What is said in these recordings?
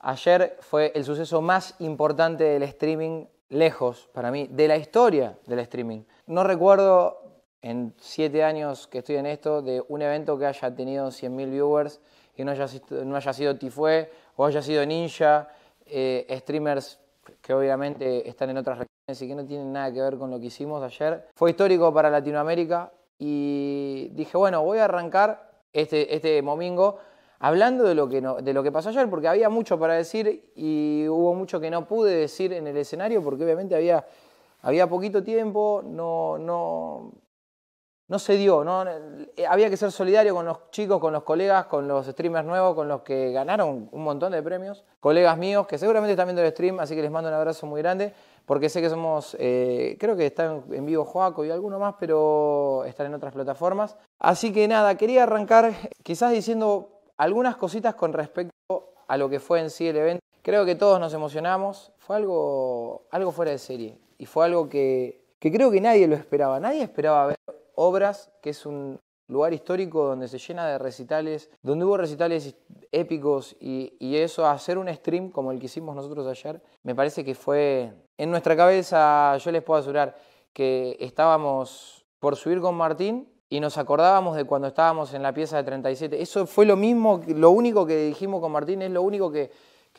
Ayer fue el suceso más importante del streaming, lejos para mí, de la historia del streaming. No recuerdo en siete años que estoy en esto de un evento que haya tenido 100.000 viewers, y no haya, sido Tifue o haya sido Ninja, eh, streamers que obviamente están en otras regiones y que no tienen nada que ver con lo que hicimos ayer. Fue histórico para Latinoamérica y dije, bueno, voy a arrancar este, este domingo hablando de lo, que de lo que pasó ayer, porque había mucho para decir y hubo mucho que no pude decir en el escenario, porque obviamente había, había poquito tiempo, no, no, no se dio, no, había que ser solidario con los chicos, con los colegas, con los streamers nuevos, con los que ganaron un montón de premios, colegas míos que seguramente están viendo el stream, así que les mando un abrazo muy grande, porque sé que somos, eh, creo que están en vivo Joaco y alguno más, pero están en otras plataformas. Así que nada, quería arrancar quizás diciendo algunas cositas con respecto a lo que fue en sí el evento. Creo que todos nos emocionamos. Fue algo, algo fuera de serie. Y fue algo que, creo que nadie lo esperaba. Nadie esperaba ver obras, que es un lugar histórico donde se llena de recitales, donde hubo recitales épicos y, y, eso, hacer un stream como el que hicimos nosotros ayer, me parece que fue, en nuestra cabeza, yo les puedo asegurar que estábamos por subir con Martín y nos acordábamos de cuando estábamos en la pieza de 37. Eso fue lo mismo, lo único que dijimos con Martín, es lo único que,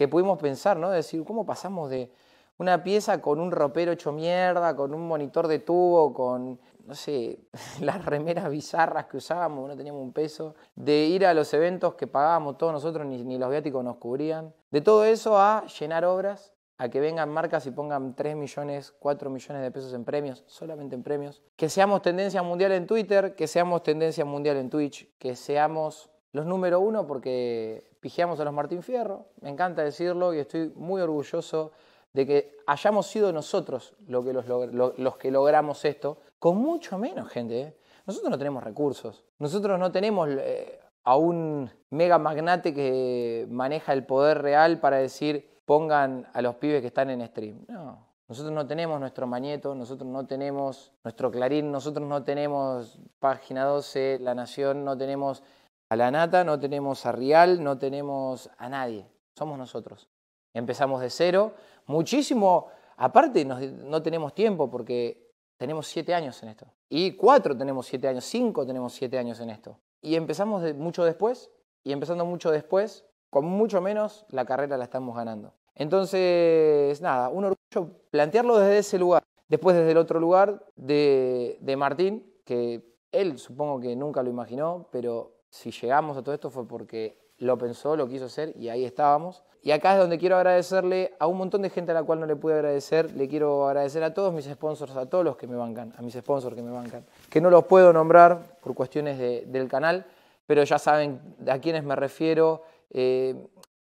pudimos pensar, ¿no? decir, ¿cómo pasamos de una pieza con un ropero hecho mierda, con un monitor de tubo, con, no sé, las remeras bizarras que usábamos, no teníamos un peso, de ir a los eventos que pagábamos todos nosotros, ni, ni los viáticos nos cubrían, de todo eso a llenar obras a que vengan marcas y pongan 3 millones, 4 millones de pesos en premios, solamente en premios. Que seamos tendencia mundial en Twitter, que seamos tendencia mundial en Twitch, que seamos los número uno porque pijeamos a los Martín Fierro. Me encanta decirlo y estoy muy orgulloso de que hayamos sido nosotros que los, que logramos esto, con mucho menos gente. ¿eh? Nosotros no tenemos recursos, nosotros no tenemos eh, a un mega magnate que maneja el poder real para decir, pongan a los pibes que están en stream. No, nosotros no tenemos nuestro Mañeto, nosotros no tenemos nuestro Clarín, nosotros no tenemos Página 12, La Nación, no tenemos a La Nata, no tenemos a Real, no tenemos a nadie. Somos nosotros. Empezamos de cero. Muchísimo, aparte no tenemos tiempo porque tenemos siete años en esto. Y cuatro tenemos siete años, cinco tenemos siete años en esto. Y empezamos mucho después, y empezando mucho después, con mucho menos, la carrera la estamos ganando. Entonces, nada, un orgullo plantearlo desde ese lugar. Después desde el otro lugar de, Martín, que él supongo que nunca lo imaginó, pero si llegamos a todo esto fue porque lo pensó, lo quiso hacer y ahí estábamos. Y acá es donde quiero agradecerle a un montón de gente a la cual no le pude agradecer. Le quiero agradecer a todos mis sponsors, a todos los que me bancan, a mis sponsors que me bancan, que no los puedo nombrar por cuestiones del canal, pero ya saben a quiénes me refiero. Eh,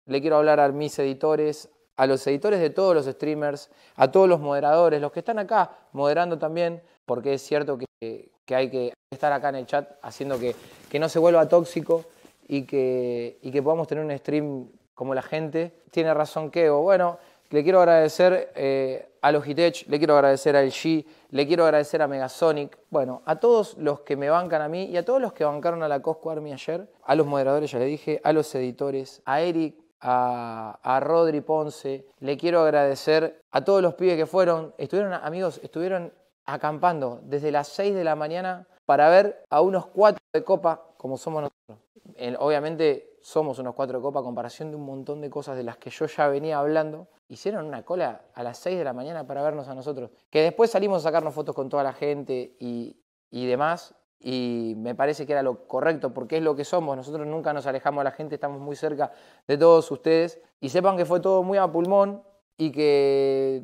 le quiero hablar a mis editores, a los editores de todos los streamers, a todos los moderadores, los que están acá moderando también, porque es cierto que, hay que estar acá en el chat haciendo que, que no se vuelva tóxico y que, que podamos tener un stream como la gente. Tiene razón Keo. Bueno, le quiero agradecer a eh, a Logitech, le quiero agradecer El G, le quiero agradecer a Megasonic, bueno, a todos los que me bancan a mí y a todos los que bancaron a la Cosco Army ayer, a los moderadores, ya le dije, a los editores, a Eric, a, Rodri Ponce, le quiero agradecer a todos los pibes que fueron, estuvieron, amigos, estuvieron acampando desde las 6 de la mañana para ver a unos cuatro de copa como somos nosotros. obviamente somos unos cuatro de copa comparación de un montón de cosas de las que yo ya venía hablando. Hicieron una cola a las 6 de la mañana para vernos a nosotros. Que después salimos a sacarnos fotos con toda la gente y, y demás y me parece que era lo correcto porque es lo que somos, nosotros nunca nos alejamos de la gente, estamos muy cerca de todos ustedes y sepan que fue todo muy a pulmón y que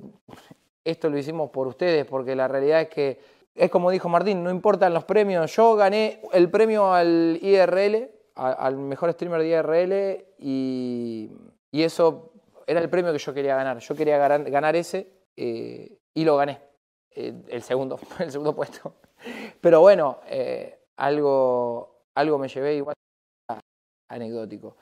esto lo hicimos por ustedes porque la realidad es que es como dijo Martín, no importan los premios, yo gané el premio al IRL, al mejor streamer de IRL y, eso era el premio que yo quería ganar, yo quería ganar ese eh, y lo gané, eh, el segundo, el segundo puesto. Pero bueno, eh, algo, algo me llevé igual anecdótico.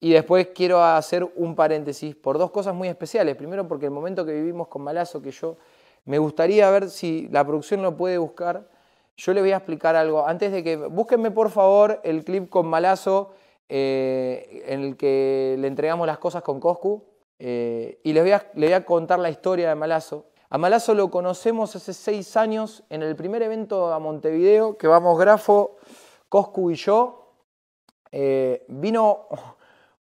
Y después quiero hacer un paréntesis por dos cosas muy especiales. Primero, porque el momento que vivimos con Malazo, que yo me gustaría ver si la producción lo puede buscar. Yo le voy a explicar algo. Antes de que. Búsquenme, por favor, el clip con Malazo eh, en el que le entregamos las cosas con Coscu. Eh, y les voy, a, voy a contar la historia de Malazo, a Malazo lo conocemos hace seis años en el primer evento a Montevideo, que vamos Grafo, Coscu y yo. Eh, vino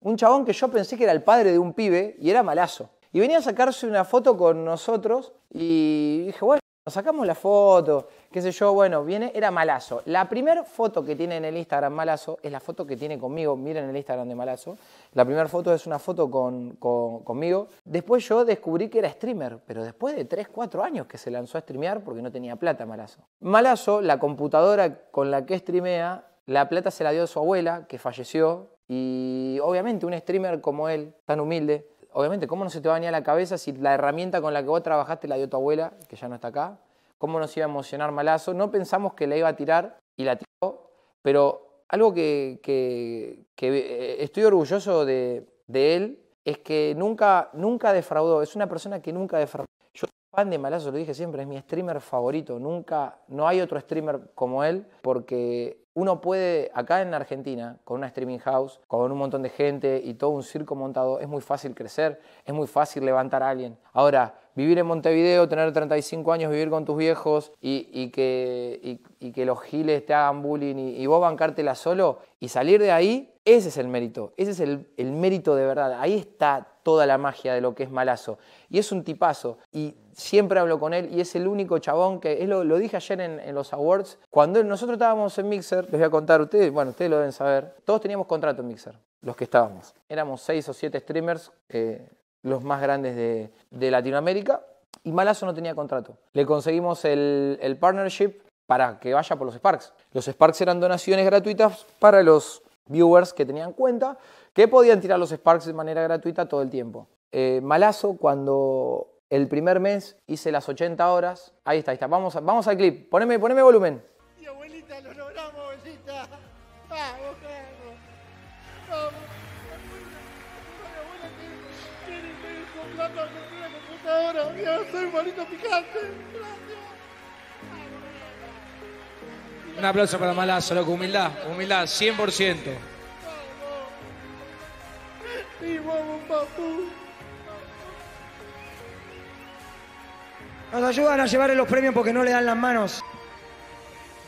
un chabón que yo pensé que era el padre de un pibe y era Malazo. Y venía a sacarse una foto con nosotros y dije, bueno, nos sacamos la foto qué sé yo, bueno, viene, era Malazo. La primera foto que tiene en el Instagram Malazo es la foto que tiene conmigo, miren el Instagram de Malazo. La primera foto es una foto con, con, conmigo. Después yo descubrí que era streamer, pero después de 3, 4 años que se lanzó a streamear porque no tenía plata Malazo. Malazo, la computadora con la que streamea, la plata se la dio a su abuela, que falleció, y obviamente un streamer como él, tan humilde, obviamente, ¿cómo no se te va a venir la cabeza si la herramienta con la que vos trabajaste la dio tu abuela, que ya no está acá? cómo nos iba a emocionar Malazo. No pensamos que la iba a tirar y la tiró, pero algo que, eh, estoy orgulloso de, él es que nunca, nunca defraudó. Es una persona que nunca defraudó. Fan de Malazo, lo dije siempre, es mi streamer favorito. Nunca, no hay otro streamer como él, porque uno puede, acá en Argentina, con una streaming house, con un montón de gente y todo un circo montado, es muy fácil crecer, es muy fácil levantar a alguien. Ahora, vivir en Montevideo, tener 35 años, vivir con tus viejos y, que, los giles te hagan bullying y, vos bancártela solo y salir de ahí, ese es el mérito, ese es el, el mérito de verdad. Ahí está toda la magia de lo que es Malazo. Y es un tipazo. Y siempre hablo con él y es el único chabón que, él lo, dije ayer en, los awards, cuando nosotros estábamos en Mixer, les voy a contar a ustedes, bueno, ustedes lo deben saber, todos teníamos contrato en Mixer, los que estábamos. Éramos seis o siete streamers, eh, los más grandes de, Latinoamérica, y Malazo no tenía contrato. Le conseguimos el, partnership para que vaya por los Sparks. Los Sparks eran donaciones gratuitas para los viewers que tenían cuenta, que podían tirar los Sparks de manera gratuita todo el tiempo. Eh, Malazo, cuando el primer mes hice las 80 horas. Ahí está, ahí está. Vamos, vamos al clip. Poneme, volumen. Y abuelita, lo logramos, abuelita. Vamos, Carlos. Vamos. Mi abuela quiere, ir a con una computadora. Yo soy bonito picante. Gracias. Un aplauso para Malazo, loco. Humildad, humildad, 100%. Vamos. Y vamos, papu. Nos ayudan a llevarle los premios porque no le dan las manos.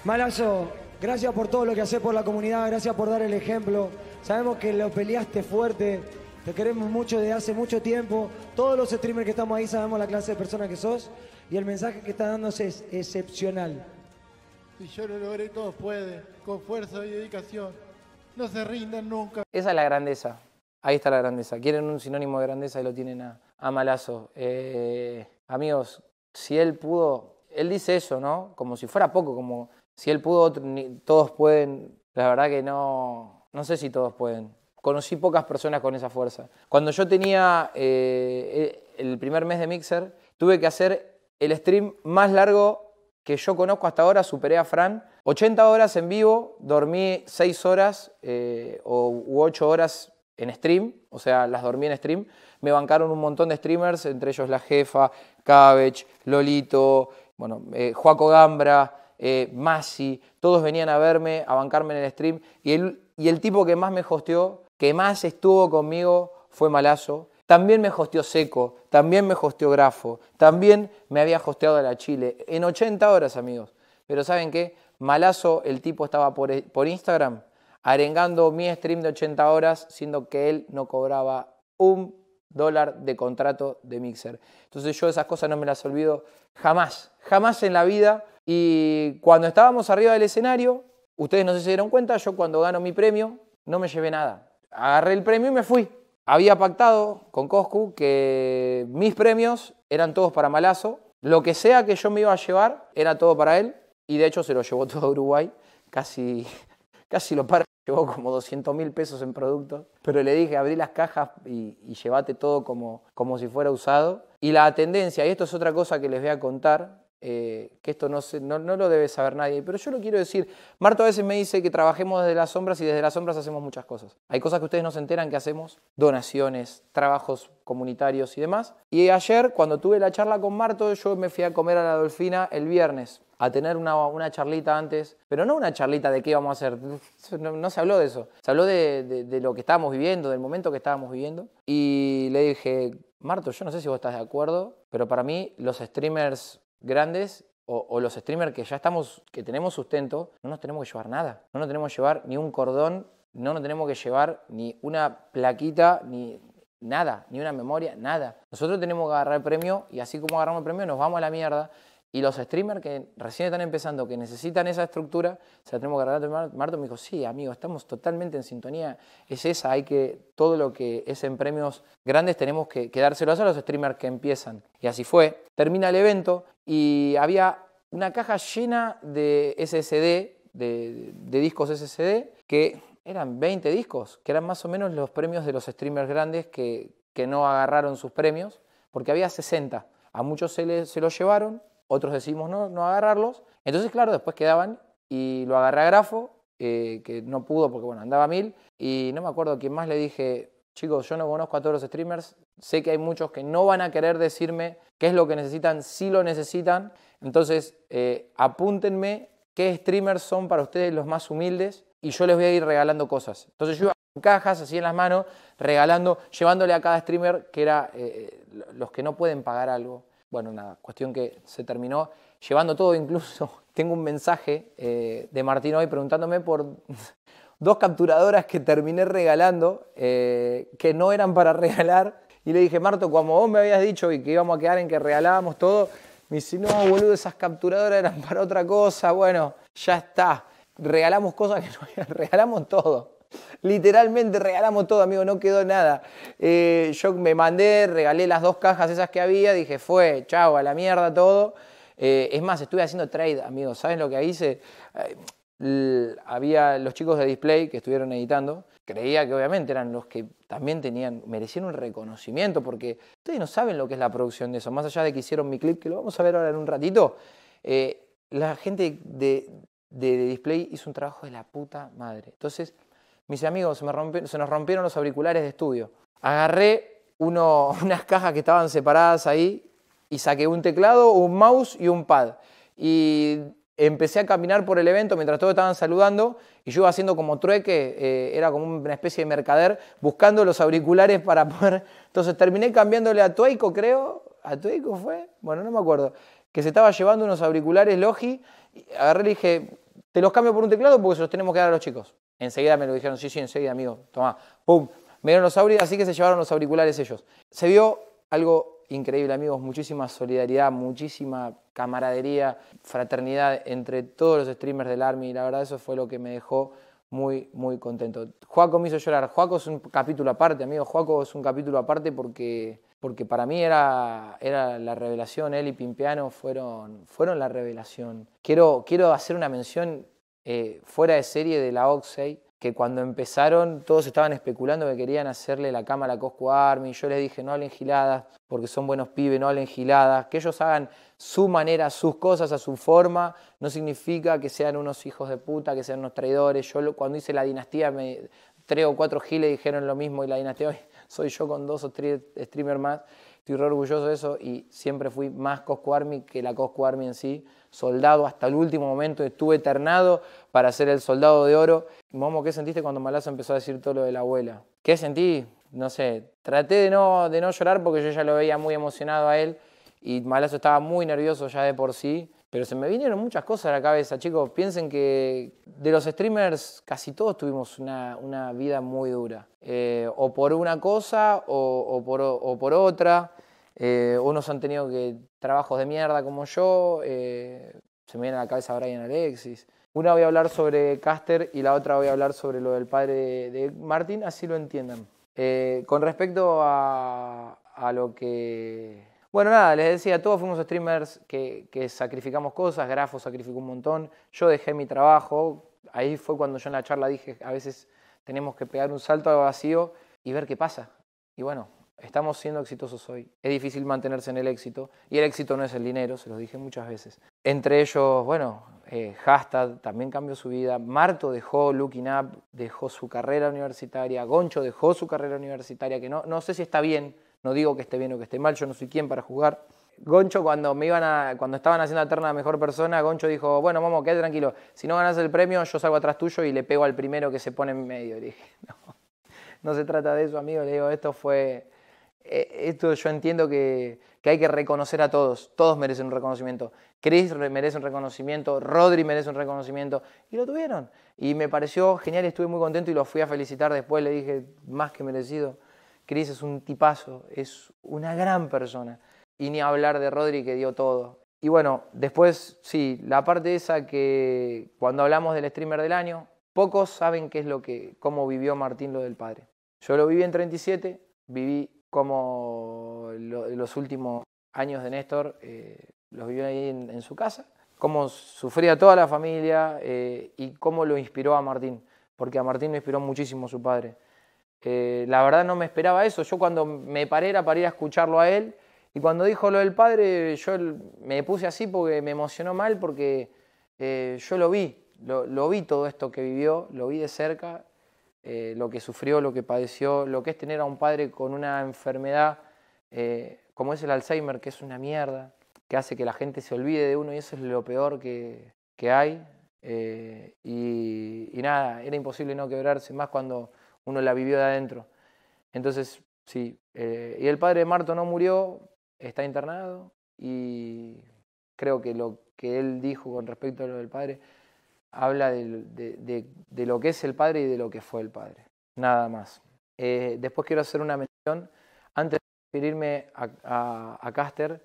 Malazo, gracias por todo lo que haces por la comunidad, gracias por dar el ejemplo. Sabemos que lo peleaste fuerte, te queremos mucho desde hace mucho tiempo. Todos los streamers que estamos ahí sabemos la clase de persona que sos y el mensaje que estás dándose es excepcional. Si yo lo logré, todos puede. con fuerza y dedicación. No se rindan nunca. Esa es la grandeza. Ahí está la grandeza. Quieren un sinónimo de grandeza y lo tienen a, malazo. Eh, amigos, si él pudo, él dice eso, ¿no? Como si fuera poco, como si él pudo, todos pueden, la verdad que no, no sé si todos pueden. Conocí pocas personas con esa fuerza. Cuando yo tenía eh, el primer mes de Mixer, tuve que hacer el stream más largo que yo conozco hasta ahora, superé a Fran. 80 horas en vivo, dormí 6 horas eh, o, u 8 horas en stream, o sea, las dormí en stream. Me bancaron un montón de streamers, entre ellos La Jefa, Cabbage, Lolito, bueno, eh, Gambra, eh, Masi, todos venían a verme, a bancarme en el stream. Y el, y el tipo que más me hosteó, que más estuvo conmigo, fue Malazo. También me hosteó Seco, también me hosteó Grafo, también me había hosteado a la Chile. En 80 horas, amigos. Pero ¿saben qué? Malazo, el tipo estaba por, por Instagram arengando mi stream de 80 horas, siendo que él no cobraba un dólar de contrato de Mixer. Entonces yo esas cosas no me las olvido jamás, jamás en la vida. Y cuando estábamos arriba del escenario, ustedes no se dieron cuenta, yo cuando gano mi premio no me llevé nada. Agarré el premio y me fui. Había pactado con Coscu que mis premios eran todos para Malazo. Lo que sea que yo me iba a llevar era todo para él. Y de hecho se lo llevó todo a Uruguay. Casi, casi lo paro. Llevó como 200 mil pesos en productos. Pero le dije, abrí las cajas y, y llévate todo como, como si fuera usado. Y la tendencia, y esto es otra cosa que les voy a contar, eh, que esto no, no, no, lo debe saber nadie, pero yo lo quiero decir. Marto a veces me dice que trabajemos desde las sombras y desde las sombras hacemos muchas cosas. Hay cosas que ustedes no se enteran que hacemos, donaciones, trabajos comunitarios y demás. Y ayer, cuando tuve la charla con Marto, yo me fui a comer a la Dolfina el viernes a tener una, charlita antes, pero no una charlita de qué íbamos a hacer, no, se habló de eso, se habló de, de, lo que estábamos viviendo, del momento que estábamos viviendo, y le dije, Marto, yo no sé si vos estás de acuerdo, pero para mí los streamers grandes o, los streamers que ya estamos, que tenemos sustento, no nos tenemos que llevar nada. No nos tenemos que llevar ni un cordón, no nos tenemos que llevar ni una plaquita, ni nada, ni una memoria, nada. Nosotros tenemos que agarrar el premio y así como agarramos el premio nos vamos a la mierda y los streamers que recién están empezando, que necesitan esa estructura, se la tenemos que Marto me dijo, sí, amigo, estamos totalmente en sintonía. Es esa, hay que, todo lo que es en premios grandes tenemos que, que a los streamers que empiezan. Y así fue. Termina el evento y había una caja llena de SSD, de, discos SSD, que eran 20 discos, que eran más o menos los premios de los streamers grandes que, que no agarraron sus premios, porque había 60. A muchos se, se los llevaron, otros decimos no, no agarrarlos. Entonces, claro, después quedaban y lo agarré a Grafo, eh, que no pudo porque bueno, andaba mil, y no me acuerdo quién más le dije, chicos, yo no conozco a todos los streamers, sé que hay muchos que no van a querer decirme qué es lo que necesitan, si lo necesitan, entonces eh, apúntenme qué streamers son para ustedes los más humildes y yo les voy a ir regalando cosas. Entonces yo iba con cajas así en las manos, regalando, llevándole a cada streamer que era eh, los que no pueden pagar algo bueno, una cuestión que se terminó llevando todo, incluso tengo un mensaje eh, de Martín hoy preguntándome por dos capturadoras que terminé regalando, eh, que no eran para regalar, y le dije, Marto, como vos me habías dicho y que íbamos a quedar en que regalábamos todo, me dice, no, boludo, esas capturadoras eran para otra cosa, bueno, ya está, regalamos cosas que no regalamos todo. Literalmente regalamos todo, amigo, no quedó nada. Eh, yo me mandé, regalé las dos cajas esas que había, dije, fue, chao, a la mierda todo. Eh, es más, estuve haciendo trade, amigos, ¿saben lo que hice? Eh, había los chicos de Display que estuvieron editando, creía que obviamente eran los que también tenían, merecieron un reconocimiento, porque ustedes no saben lo que es la producción de eso, más allá de que hicieron mi clip, que lo vamos a ver ahora en un ratito. la gente de, de Display hizo un trabajo de la puta madre. Entonces, mis amigos, se, nos rompieron los auriculares de estudio. Agarré unas cajas que estaban separadas ahí y saqué un teclado, un mouse y un pad. Y empecé a caminar por el evento mientras todos estaban saludando y yo haciendo como trueque, eh, era como una especie de mercader, buscando los auriculares para poder... Entonces terminé cambiándole a Tueco, creo, a Tueco fue, bueno, no me acuerdo, que se estaba llevando unos auriculares Logi, agarré y dije, te los cambio por un teclado porque se los tenemos que dar a los chicos. Enseguida me lo dijeron, sí, sí, enseguida, amigo, toma, pum. Me dieron los auriculares, así que se llevaron los auriculares ellos. Se vio algo increíble, amigos, muchísima solidaridad, muchísima camaradería, fraternidad entre todos los streamers del Army, y la verdad eso fue lo que me dejó muy, muy contento. Juaco me hizo llorar, Juaco es un capítulo aparte, amigo. Juaco es un capítulo aparte porque, porque para mí era, era la revelación, él y Pimpiano fueron, fueron la revelación. Quiero, quiero hacer una mención eh, fuera de serie de la Oxey, que cuando empezaron todos estaban especulando que querían hacerle la cámara a Cosco Army. Yo les dije, no hablen giladas, porque son buenos pibes, no hablen giladas. Que ellos hagan su manera, sus cosas, a su forma, no significa que sean unos hijos de puta, que sean unos traidores. Yo cuando hice la dinastía, me, tres o cuatro giles dijeron lo mismo y la dinastía soy yo con dos o tres streamers más. Estoy orgulloso de eso y siempre fui más Cosco Army que la Cosco Army en sí soldado hasta el último momento, estuve eternado para ser el soldado de oro. Momo, ¿qué sentiste cuando Malazo empezó a decir todo lo de la abuela? ¿Qué sentí? No sé, traté de no, de no llorar porque yo ya lo veía muy emocionado a él y Malazo estaba muy nervioso ya de por sí. Pero se me vinieron muchas cosas a la cabeza, chicos. Piensen que de los streamers casi todos tuvimos una, vida muy dura. Eh, o por una cosa o, por, o por otra. Eh, unos han tenido que trabajos de mierda como yo, eh, se me viene a la cabeza Brian Alexis. Una voy a hablar sobre Caster y la otra voy a hablar sobre lo del padre de, Martín, así lo entiendan. Eh, con respecto a, lo que... Bueno, nada, les decía, todos fuimos streamers que, sacrificamos cosas, Grafo sacrificó un montón, yo dejé mi trabajo, ahí fue cuando yo en la charla dije, a veces tenemos que pegar un salto al vacío y ver qué pasa. Y bueno, Estamos siendo exitosos hoy. Es difícil mantenerse en el éxito y el éxito no es el dinero, se los dije muchas veces. Entre ellos, bueno, eh, Hashtag también cambió su vida, Marto dejó Looking Up, dejó su carrera universitaria, Goncho dejó su carrera universitaria, que no, no sé si está bien, no digo que esté bien o que esté mal, yo no soy quien para jugar Goncho cuando me iban a, cuando estaban haciendo la terna de mejor persona, Goncho dijo, bueno, vamos, quédate tranquilo, si no ganas el premio, yo salgo atrás tuyo y le pego al primero que se pone en medio. Le dije, no, no se trata de eso, amigo, le digo, esto fue eh, esto yo entiendo que, hay que reconocer a todos. Todos merecen un reconocimiento. Chris merece un reconocimiento, Rodri merece un reconocimiento. Y lo tuvieron. Y me pareció genial, estuve muy contento y lo fui a felicitar después. Le dije, más que merecido. Chris es un tipazo, es una gran persona. Y ni hablar de Rodri que dio todo. Y bueno, después sí, la parte esa que cuando hablamos del streamer del año, pocos saben qué es lo que, cómo vivió Martín lo del padre. Yo lo viví en 37, viví como los últimos años de Néstor eh, los vivió ahí en, su casa, cómo sufría toda la familia eh, y cómo lo inspiró a Martín, porque a Martín lo inspiró muchísimo su padre. Eh, la verdad no me esperaba eso, yo cuando me paré era para ir a escucharlo a él y cuando dijo lo del padre yo me puse así porque me emocionó mal porque yo lo vi, lo vi todo esto que vivió, lo vi de cerca eh, lo que sufrió, lo que padeció, lo que es tener a un padre con una enfermedad eh, como es el Alzheimer, que es una mierda, que hace que la gente se olvide de uno y eso es lo peor que, hay. Eh, y, y, nada, era imposible no quebrarse más cuando uno la vivió de adentro. Entonces, sí, y el padre de Marto no murió, está internado y creo que lo que él dijo con respecto a lo del padre habla de, lo que es el Padre y de lo que fue el Padre. Nada más. Eh, después quiero hacer una mención, antes de referirme a, Caster,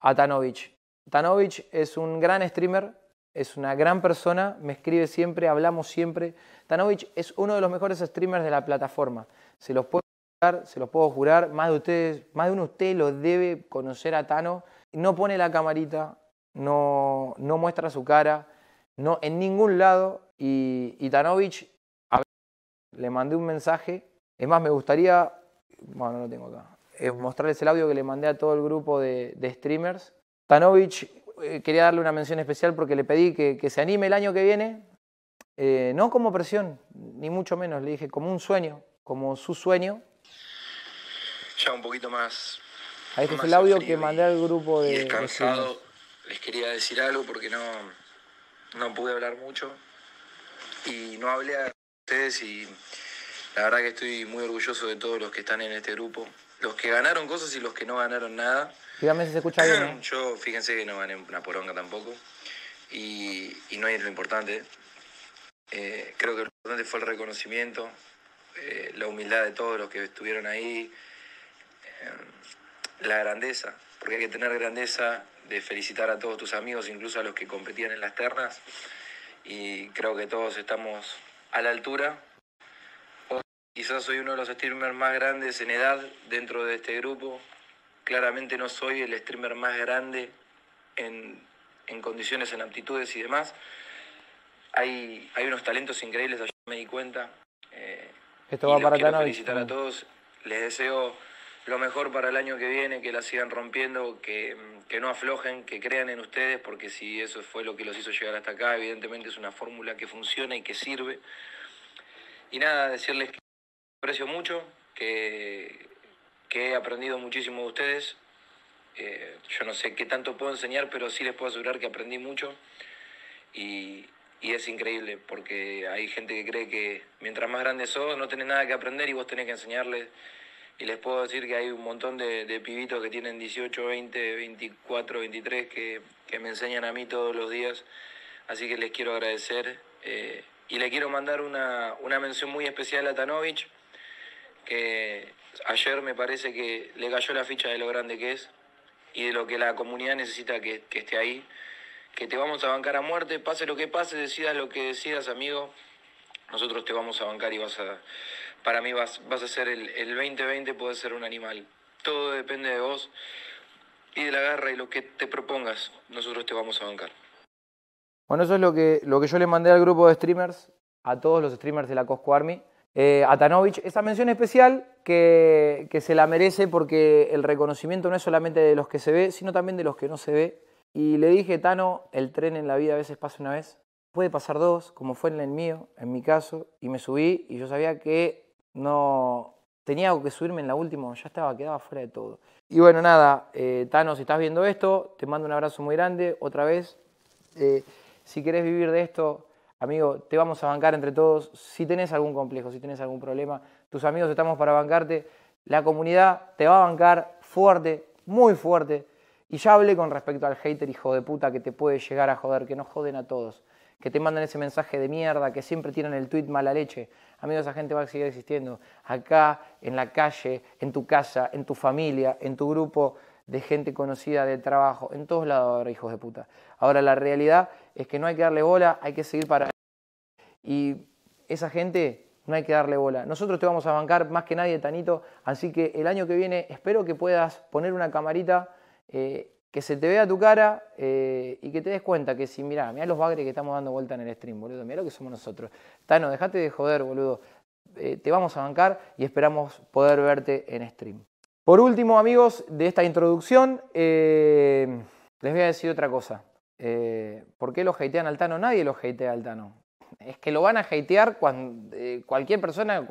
a Tanovich. Tanovich es un gran streamer, es una gran persona, me escribe siempre, hablamos siempre. Tanovich es uno de los mejores streamers de la plataforma. Se los puedo jurar, se los puedo jurar, más de ustedes, más de uno de ustedes lo debe conocer a Tano. No pone la camarita, no muestra su cara, no, en ningún lado. Y Tanovic le mandé un mensaje. Es más, me gustaría, bueno, no lo tengo acá, eh, mostrarles el audio que le mandé a todo el grupo de, streamers. Tanovic, eh, quería darle una mención especial porque le pedí que, se anime el año que viene, eh, no como presión, ni mucho menos, le dije como un sueño, como su sueño. Ya un poquito más. Ahí este es el audio que mandé al grupo de. Descansado, les quería decir algo porque no no pude hablar mucho y no hablé a ustedes y la verdad que estoy muy orgulloso de todos los que están en este grupo. Los que ganaron cosas y los que no ganaron nada. Dígame si se escucha bien. ¿eh? Yo fíjense que no gané una poronga tampoco y, no es lo importante. Eh, creo que lo importante fue el reconocimiento, eh, la humildad de todos los que estuvieron ahí, la grandeza, porque hay que tener grandeza de felicitar a todos tus amigos, incluso a los que competían en las ternas. Y creo que todos estamos a la altura. Quizás soy uno de los streamers más grandes en edad dentro de este grupo. Claramente no soy el streamer más grande en, condiciones, en aptitudes y demás. Hay, hay unos talentos increíbles, ayer me di cuenta. Eh, Esto va y los para quiero felicitar a todos. Les deseo lo mejor para el año que viene, que la sigan rompiendo, que, no aflojen, que crean en ustedes, porque si eso fue lo que los hizo llegar hasta acá, evidentemente es una fórmula que funciona y que sirve. Y nada, decirles que aprecio mucho, que, que he aprendido muchísimo de ustedes. Eh, yo no sé qué tanto puedo enseñar, pero sí les puedo asegurar que aprendí mucho. Y, y es increíble porque hay gente que cree que mientras más grande sos no tenés nada que aprender y vos tenés que enseñarles y les puedo decir que hay un montón de, pibitos que tienen 18, 20, 24, 23 que, me enseñan a mí todos los días, así que les quiero agradecer eh, y le quiero mandar una, mención muy especial a Tanovich, que ayer me parece que le cayó la ficha de lo grande que es y de lo que la comunidad necesita que esté ahí, que te vamos a bancar a muerte, pase lo que pase, decidas lo que decidas, amigo, nosotros te vamos a bancar y vas a para mí vas, vas a ser el, 2020, puede ser un animal. Todo depende de vos y de la garra y lo que te propongas. Nosotros te vamos a bancar. Bueno, eso es lo que, lo que yo le mandé al grupo de streamers, a todos los streamers de la Cosco Army. Eh, a Tanovich, esa mención especial que, que se la merece porque el reconocimiento no es solamente de los que se ve, sino también de los que no se ve. Y le dije, Tano, el tren en la vida a veces pasa una vez, puede pasar dos, como fue en el mío, en mi caso, y me subí y yo sabía que no tenía que subirme en la última, ya estaba, quedaba fuera de todo. Y bueno, nada, eh, Tano, si estás viendo esto, te mando un abrazo muy grande otra vez. Eh, si querés vivir de esto, amigo, te vamos a bancar entre todos. Si tenés algún complejo, si tenés algún problema, tus amigos estamos para bancarte. La comunidad te va a bancar fuerte, muy fuerte. Y ya hablé con respecto al hater hijo de puta que te puede llegar a joder, que nos joden a todos que te mandan ese mensaje de mierda, que siempre tienen el tweet mala leche. Amigos, esa gente va a seguir existiendo. Acá, en la calle, en tu casa, en tu familia, en tu grupo de gente conocida, de trabajo, en todos lados hijos de puta. Ahora, la realidad es que no hay que darle bola, hay que seguir para. Y esa gente no hay que darle bola. Nosotros te vamos a bancar más que nadie, Tanito. Así que el año que viene espero que puedas poner una camarita eh, que se te vea tu cara eh, y que te des cuenta que si, mirá, mira los bagres que estamos dando vuelta en el stream, boludo, mira lo que somos nosotros. Tano, dejate de joder, boludo. Eh, te vamos a bancar y esperamos poder verte en stream. Por último, amigos, de esta introducción, eh, les voy a decir otra cosa. ¿Por qué lo hatean al Tano? Nadie lo hatea al Tano. Es que lo van a hatear cuando, cualquier persona,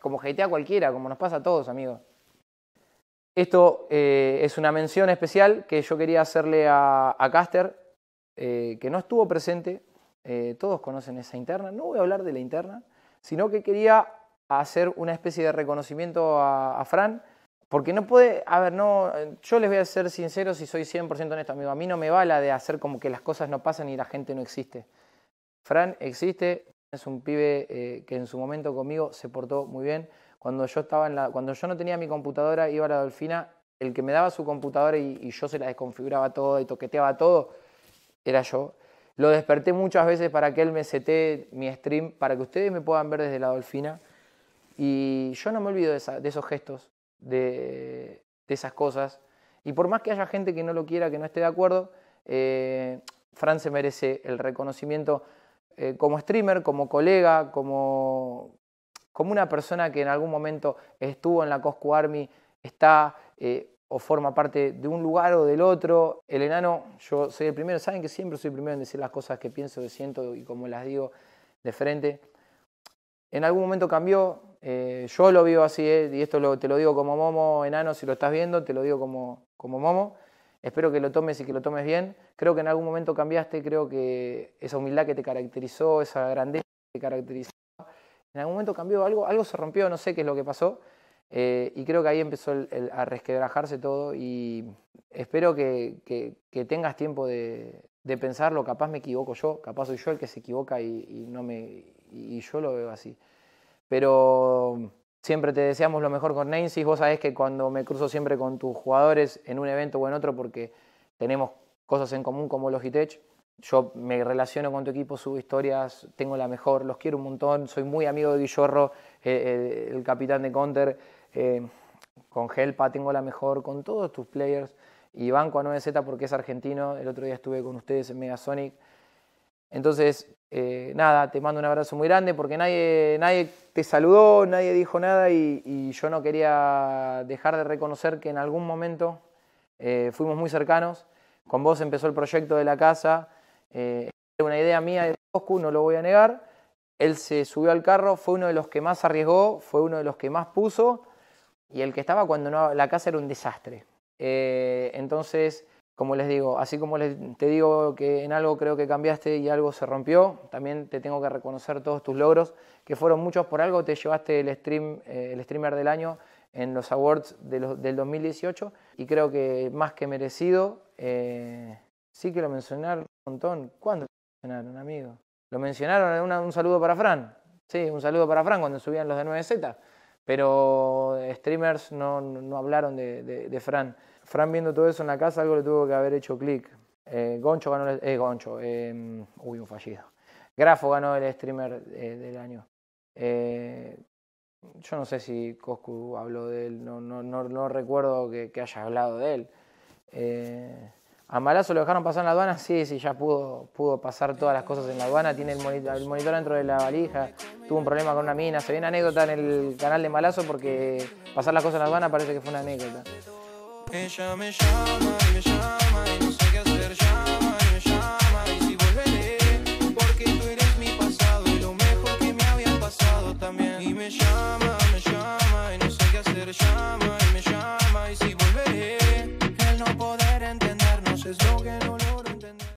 como hatea cualquiera, como nos pasa a todos, amigos. Esto eh, es una mención especial que yo quería hacerle a, Caster, eh, que no estuvo presente. Eh, todos conocen esa interna. No voy a hablar de la interna, sino que quería hacer una especie de reconocimiento a, Fran, porque no puede. A ver, no. Yo les voy a ser sincero si soy 100% honesto, amigo. A mí no me va la de hacer como que las cosas no pasan y la gente no existe. Fran existe, es un pibe que en su momento conmigo se portó muy bien. Cuando yo, estaba en la, cuando yo no tenía mi computadora, iba a la Dolfina, el que me daba su computadora y, yo se la desconfiguraba todo y toqueteaba todo, era yo. Lo desperté muchas veces para que él me sete mi stream, para que ustedes me puedan ver desde la Dolfina. Y yo no me olvido de, esos gestos, de, esas cosas. Y por más que haya gente que no lo quiera, que no esté de acuerdo, eh, Fran se merece el reconocimiento eh, como streamer, como colega, como, como una persona que en algún momento estuvo en la Coscu Army, está eh, o forma parte de un lugar o del otro. El enano, yo soy el primero, saben que siempre soy el primero en decir las cosas que pienso, que siento y como las digo de frente. En algún momento cambió, eh, yo lo veo así, eh, y esto te lo digo como momo, enano, si lo estás viendo, te lo digo como, como momo. Espero que lo tomes y que lo tomes bien. Creo que en algún momento cambiaste, creo que esa humildad que te caracterizó, esa grandeza que te caracterizó, en algún momento cambió algo, algo se rompió, no sé qué es lo que pasó. Eh, y creo que ahí empezó a resquebrajarse todo y espero que, tengas tiempo de, pensarlo. Capaz me equivoco yo, capaz soy yo el que se equivoca y, no me, yo lo veo así. Pero siempre te deseamos lo mejor con Nancy. Vos sabés que cuando me cruzo siempre con tus jugadores en un evento o en otro porque tenemos cosas en común como Logitech, yo me relaciono con tu equipo, subo historias, tengo la mejor, los quiero un montón, soy muy amigo de Guillorro, eh, eh, el, capitán de Counter, eh, con Helpa tengo la mejor, con todos tus players, y banco a 9Z porque es argentino, el otro día estuve con ustedes en Megasonic. Entonces, nada, te mando un abrazo muy grande porque nadie, te saludó, nadie dijo nada y yo no quería dejar de reconocer que en algún momento fuimos muy cercanos. Con vos empezó el proyecto de la casa, eh, una idea mía de Coscu, no lo voy a negar. Él se subió al carro, fue uno de los que más arriesgó, fue uno de los que más puso y el que estaba cuando no, la casa era un desastre. Eh, entonces, como les digo, así como te digo que en algo creo que cambiaste y algo se rompió, también te tengo que reconocer todos tus logros, que fueron muchos por algo, te llevaste el, stream, eh, el streamer del año en los awards del 2018 y creo que más que merecido, eh, sí quiero mencionar montón. ¿Cuándo lo mencionaron, amigo? Lo mencionaron, un saludo para Fran. Sí, un saludo para Fran cuando subían los de 9Z. Pero eh, streamers no, no hablaron de, de, Fran. Fran viendo todo eso en la casa, algo le tuvo que haber hecho clic. Eh, Goncho ganó el... Eh, Goncho. Em, uy, un fallido. Grafo ganó el streamer del año. yo no sé si Coscu habló de él. No, no, recuerdo que, haya hablado de él. ¿A Malazo lo dejaron pasar en la aduana? Sí, sí, ya pudo, pudo pasar todas las cosas en la aduana. Tiene el monitor, dentro de la valija. Tuvo un problema con una mina. Se ve una anécdota en el canal de Malazo porque pasar las cosas en la aduana parece que fue una anécdota. Ella me